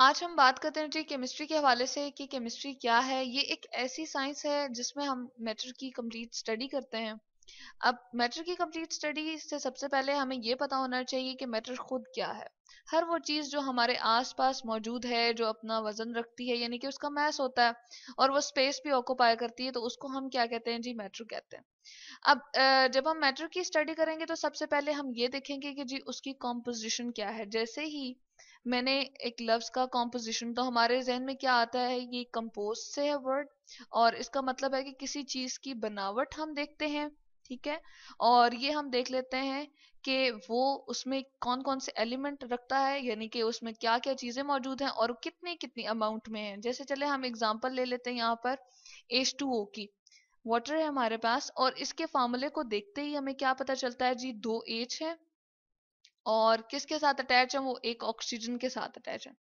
आज हम बात करते हैं जी केमिस्ट्री के हवाले से कि केमिस्ट्री क्या है ये एक ऐसी साइंस है जिसमें हम मैटर की कंप्लीट स्टडी करते हैं अब मैटर की कंप्लीट स्टडी से सबसे पहले हमें ये पता होना चाहिए कि मैटर खुद क्या है हर वो चीज़ जो हमारे आसपास मौजूद है जो अपना वजन रखती है यानी कि उसका मैस होता है और वो स्पेस भी ऑक्यूपाई करती है तो उसको हम क्या कहते हैं जी मैटर कहते हैं अब जब हम मैटर की स्टडी करेंगे तो सबसे पहले हम ये देखेंगे कि जी उसकी कॉम्पोजिशन क्या है जैसे ही मैंने एक लफ्ज का कॉम्पोजिशन तो हमारे जहन में क्या आता है ये कंपोज से है वर्ड और इसका मतलब है कि किसी चीज की बनावट हम देखते हैं ठीक है और ये हम देख लेते हैं कि वो उसमें कौन कौन से एलिमेंट रखता है यानी कि उसमें क्या क्या चीजें मौजूद हैं और कितनी कितनी अमाउंट में है जैसे चले हम एग्जाम्पल ले लेते हैं यहाँ पर एच टू ओ की वाटर है हमारे पास और इसके फार्मूले को देखते ही हमें क्या पता चलता है जी दो एच है और किसके साथ अटैच है वो एक ऑक्सीजन के साथ अटैच है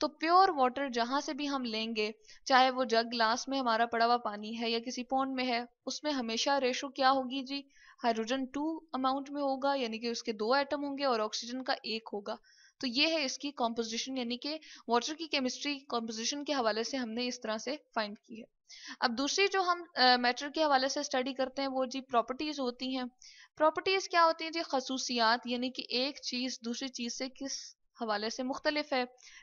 तो प्योर वाटर जहां से भी हम लेंगे चाहे वो जग ग्लास में हमारा पड़ा हुआ पानी है या किसी पौन में है उसमें हमेशा रेशो क्या होगी जी हाइड्रोजन टू अमाउंट में होगा यानी कि उसके दो एटम होंगे और ऑक्सीजन का एक होगा तो ये है इसकी कॉम्पोजिशन यानी कि वाटर की केमिस्ट्री कॉम्पोजिशन के हवाले से हमने इस तरह से फाइंड की है अब दूसरी जो हम मैटर uh, के हवाले से स्टडी करते हैं वो जी प्रॉपर्टीज होती हैं प्रॉपर्टीज क्या होती हैं जी खसूसियात यानी कि एक चीज दूसरी चीज से किस हवाले से मुख्तलिफ है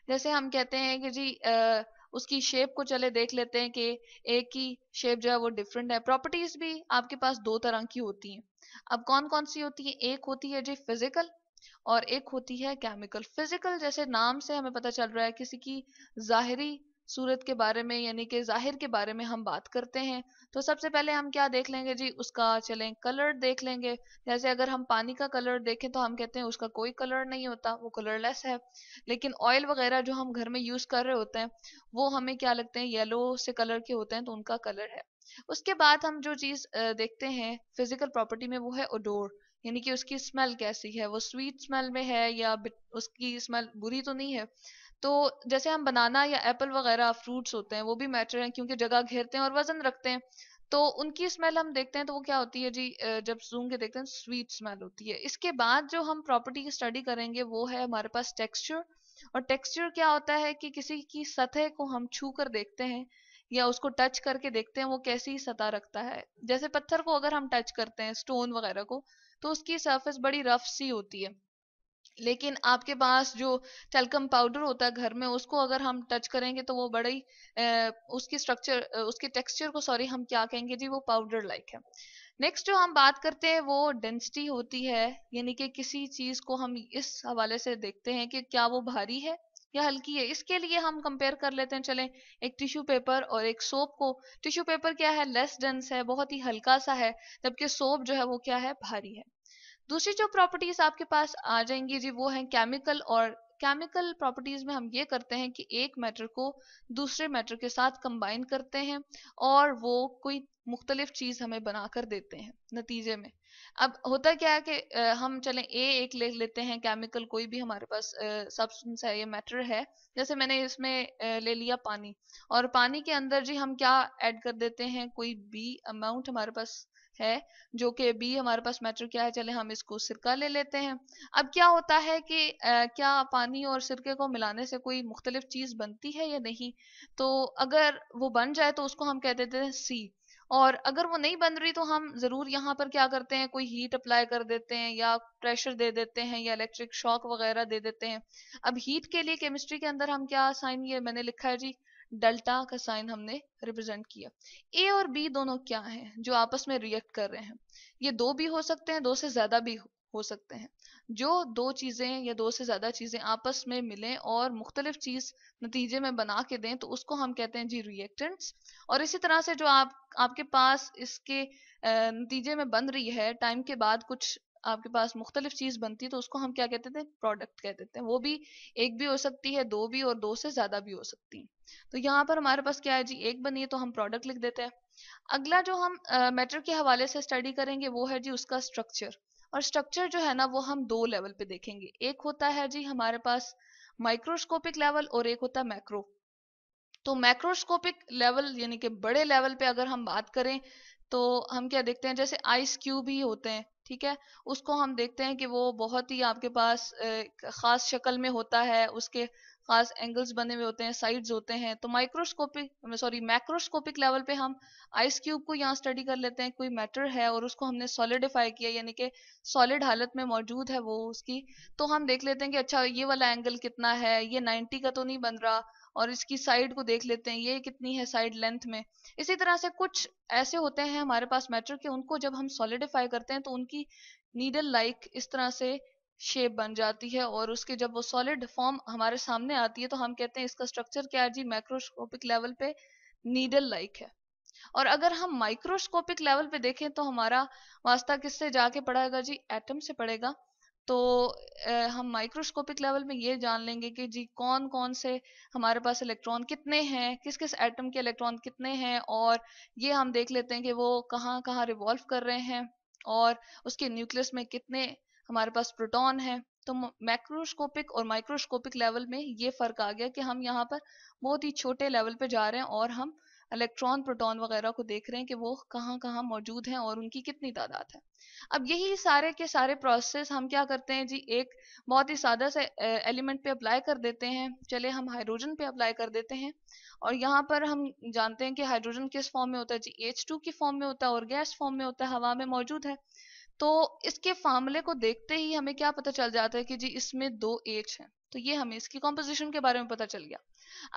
जैसे हम कहते हैं कि जी आ, उसकी शेप को चले देख लेते हैं कि एक ही शेप जो है वो डिफरेंट है प्रॉपर्टीज भी आपके पास दो तरह की होती हैं अब कौन कौन सी होती है एक होती है जी फिजिकल और एक होती है केमिकल फिजिकल जैसे नाम से हमें पता चल रहा है किसी की जाहरी सूरत के बारे में यानी कि जाहिर के बारे में हम बात करते हैं तो सबसे पहले हम क्या देख लेंगे जी उसका चलें कलर देख लेंगे जैसे अगर हम पानी का कलर देखें तो हम कहते हैं उसका कोई कलर नहीं होता वो कलरलेस है लेकिन ऑयल वगैरह जो हम घर में यूज कर रहे होते हैं वो हमें क्या लगते हैं येलो से कलर के होते हैं तो उनका कलर है उसके बाद हम जो चीज देखते हैं फिजिकल प्रॉपर्टी में वो है ओडोर यानी कि उसकी स्मेल कैसी है वो स्वीट स्मेल में है या उसकी स्मेल बुरी तो नहीं है तो जैसे हम बनाना या एप्पल वगैरह फ्रूट्स होते हैं वो भी मैटर हैं क्योंकि जगह घेरते हैं और वजन रखते हैं तो उनकी स्मेल हम देखते हैं तो वो क्या होती है जी जब जूम के देखते हैं तो स्वीट स्मेल होती है इसके बाद जो हम प्रॉपर्टी की स्टडी करेंगे वो है हमारे पास टेक्सचर और टेक्सचर क्या होता है कि किसी की सतह को हम छू कर देखते हैं या उसको टच करके देखते हैं वो कैसी सतह रखता है जैसे पत्थर को अगर हम टच करते हैं स्टोन वगैरह को तो उसकी सरफेस बड़ी रफ सी होती है लेकिन आपके पास जो टेलकम पाउडर होता है घर में उसको अगर हम टच करेंगे तो वो बड़ा ही उसकी स्ट्रक्चर उसके टेक्सचर को सॉरी हम क्या कहेंगे जी वो पाउडर लाइक है नेक्स्ट जो हम बात करते हैं वो डेंसिटी होती है यानी कि किसी चीज को हम इस हवाले से देखते हैं कि क्या वो भारी है या हल्की है इसके लिए हम कंपेयर कर लेते हैं चलें एक टिश्यू पेपर और एक सोप को टिश्यू पेपर क्या है लेस डेंस है बहुत ही हल्का सा है जबकि सोप जो है वो क्या है भारी है दूसरी जो प्रॉपर्टीज आपके पास आ जाएंगी जी वो है केमिकल और केमिकल प्रॉपर्टीज में हम ये करते हैं कि एक मैटर को दूसरे मैटर के साथ कंबाइन करते हैं और वो कोई मुख्तलिफ चीज़ हमें बनाकर देते हैं नतीजे में अब होता क्या है कि हम चले ए एक ले लेते हैं केमिकल कोई भी हमारे पास सब्सटेंस है ये मैटर है जैसे मैंने इसमें ले लिया पानी और पानी के अंदर जी हम क्या ऐड कर देते हैं कोई बी अमाउंट हमारे पास है जो कि बी हमारे पास मैटर क्या है चले हम इसको सिरका ले लेते हैं अब क्या होता है कि आ, क्या पानी और सिरके को मिलाने से कोई मुख्तलिफ चीज़ बनती है या नहीं तो अगर वो बन जाए तो उसको हम कह देते हैं सी और अगर वो नहीं बन रही तो हम ज़रूर यहाँ पर क्या करते हैं कोई हीट अप्लाई कर देते हैं या प्रेशर दे देते हैं या इलेक्ट्रिक शॉक वगैरह दे देते हैं अब हीट के लिए केमिस्ट्री के अंदर हम क्या साइन ये मैंने लिखा है जी डेल्टा का साइन हमने रिप्रेजेंट किया ए और बी दोनों क्या हैं जो आपस में रिएक्ट कर रहे हैं ये दो भी हो सकते हैं दो से ज्यादा भी हो सकते हैं जो दो चीज़ें या दो से ज़्यादा चीज़ें आपस में मिलें और मुख्तलिफ चीज़ नतीजे में बना के दें तो उसको हम कहते हैं जी रिएक्टेंट्स और इसी तरह से जो आप आपके पास इसके नतीजे में बन रही है टाइम के बाद कुछ आपके पास मुख्तलिफ चीज़ बनती है तो उसको हम क्या कहते थे प्रोडक्ट कह देते हैं वो भी एक भी हो सकती है दो भी और दो से ज़्यादा भी हो सकती हैं तो यहाँ पर हमारे पास क्या है जी एक बनी है तो हम प्रोडक्ट लिख देते हैं अगला जो हम मैटर के हवाले से स्टडी करेंगे वो है जी उसका स्ट्रक्चर और स्ट्रक्चर जो है ना वो हम दो लेवल पे देखेंगे एक होता है जी हमारे पास माइक्रोस्कोपिक लेवल और एक होता है मैक्रो तो मैक्रोस्कोपिक लेवल यानी कि बड़े लेवल पे अगर हम बात करें तो हम क्या देखते हैं जैसे आइस क्यूब ही होते हैं ठीक है उसको हम देखते हैं कि वो बहुत ही आपके पास खास शक्ल में होता है उसके खास एंगल्स बने हुए होते हैं साइड्स होते हैं तो माइक्रोस्कोपिक सॉरी मैक्रोस्कोपिक लेवल पे हम आइस क्यूब को यहाँ स्टडी कर लेते हैं कोई मैटर है और उसको हमने सॉलिडिफाई किया यानी कि सॉलिड हालत में मौजूद है वो उसकी तो हम देख लेते हैं कि अच्छा ये वाला एंगल कितना है ये नाइन्टी का तो नहीं बन रहा और इसकी साइड को देख लेते हैं ये कितनी है साइड लेंथ में इसी तरह से कुछ ऐसे होते हैं हमारे पास मैटर के उनको जब हम सॉलिडिफाई करते हैं तो उनकी नीडल लाइक -like इस तरह से शेप बन जाती है और उसके जब वो सॉलिड फॉर्म हमारे सामने आती है तो हम कहते हैं इसका स्ट्रक्चर क्या है जी माइक्रोस्कोपिक लेवल पे नीडल लाइक है और अगर हम माइक्रोस्कोपिक लेवल पे देखें तो हमारा वास्ता किससे जाके पड़ेगा जी एटम से पड़ेगा तो हम माइक्रोस्कोपिक लेवल में ये जान लेंगे कि जी कौन कौन से हमारे पास इलेक्ट्रॉन कितने हैं किस किस एटम के इलेक्ट्रॉन कितने हैं और ये हम देख लेते हैं कि वो कहाँ कहाँ रिवॉल्व कर रहे हैं और उसके न्यूक्लियस में कितने हमारे पास प्रोटॉन है तो मैक्रोस्कोपिक और माइक्रोस्कोपिक लेवल में ये फर्क आ गया कि हम यहाँ पर बहुत ही छोटे लेवल पे जा रहे हैं और हम इलेक्ट्रॉन प्रोटॉन वगैरह को देख रहे हैं कि वो कहाँ कहाँ मौजूद हैं और उनकी कितनी तादाद है अब यही सारे के सारे प्रोसेस हम क्या करते हैं जी एक बहुत ही सादा से एलिमेंट पे अप्लाई कर देते हैं चले हम हाइड्रोजन पे अप्लाई कर देते हैं और यहाँ पर हम जानते हैं कि हाइड्रोजन किस फॉर्म में होता है जी एच टू की फॉर्म में होता है और गैस फॉर्म में होता है हवा में मौजूद है तो इसके फार्मूले को देखते ही हमें क्या पता चल जाता है कि जी इसमें दो एच है तो ये हमें इसकी कॉम्पोजिशन के बारे में पता चल गया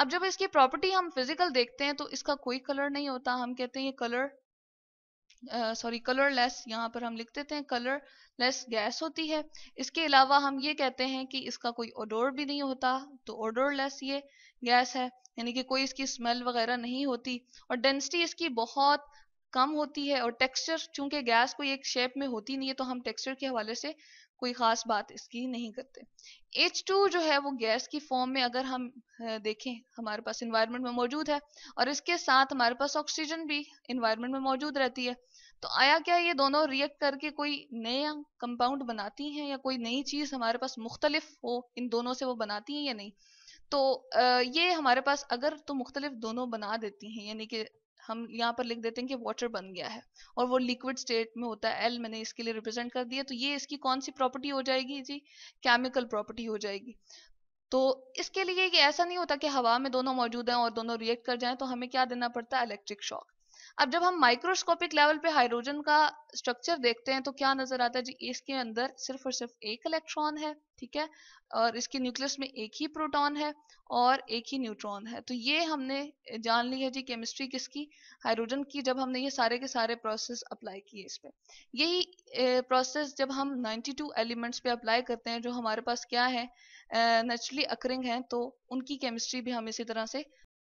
अब जब इसकी प्रॉपर्टी हम फिजिकल देखते हैं तो इसका कोई कलर नहीं होता हम कहते हैं ये कलर सॉरी कलर लेस यहाँ पर हम लिख देते हैं कलर लेस गैस होती है इसके अलावा हम ये कहते हैं कि इसका कोई ओडोर भी नहीं होता तो ओडोर लेस ये गैस है यानी कि कोई इसकी स्मेल वगैरह नहीं होती और डेंसिटी इसकी बहुत कम होती है और टेक्सचर चूंकि गैस कोई एक शेप में होती नहीं है तो हम टेक्सचर के हवाले से कोई खास बात इसकी नहीं करते टू जो है वो गैस की फॉर्म में अगर हम देखें हमारे पास इन्वायरमेंट में मौजूद है और इसके साथ हमारे पास ऑक्सीजन भी इन्वायरमेंट में मौजूद रहती है तो आया क्या ये दोनों रिएक्ट करके कोई नया कंपाउंड बनाती हैं या कोई नई चीज हमारे पास मुख्तलिफ हो इन दोनों से वो बनाती हैं या नहीं तो ये हमारे पास अगर तो मुख्तलिफ दोनों बना देती हैं यानी कि हम यहाँ पर लिख देते हैं कि वाटर बन गया है और वो लिक्विड स्टेट में होता है एल मैंने इसके लिए रिप्रेजेंट कर दिया तो ये इसकी कौन सी प्रॉपर्टी हो जाएगी जी केमिकल प्रॉपर्टी हो जाएगी तो इसके लिए ये ऐसा नहीं होता कि हवा में दोनों मौजूद हैं और दोनों रिएक्ट कर जाएं तो हमें क्या देना पड़ता है इलेक्ट्रिक शॉक अब जब हम माइक्रोस्कोपिक लेवल पे हाइड्रोजन का स्ट्रक्चर देखते हैं तो क्या नजर आता है जी इसके अंदर सिर्फ और सिर्फ एक इलेक्ट्रॉन है ठीक है और इसके न्यूक्लियस में एक ही प्रोटॉन है और एक ही न्यूट्रॉन है तो ये हमने जान ली है जी केमिस्ट्री किसकी हाइड्रोजन की जब हमने ये सारे के सारे प्रोसेस अप्लाई किए इस पर यही प्रोसेस जब हम नाइन्टी एलिमेंट्स पे अप्लाई करते हैं जो हमारे पास क्या है नेचुरली अकरिंग है तो उनकी केमिस्ट्री भी हम इसी तरह से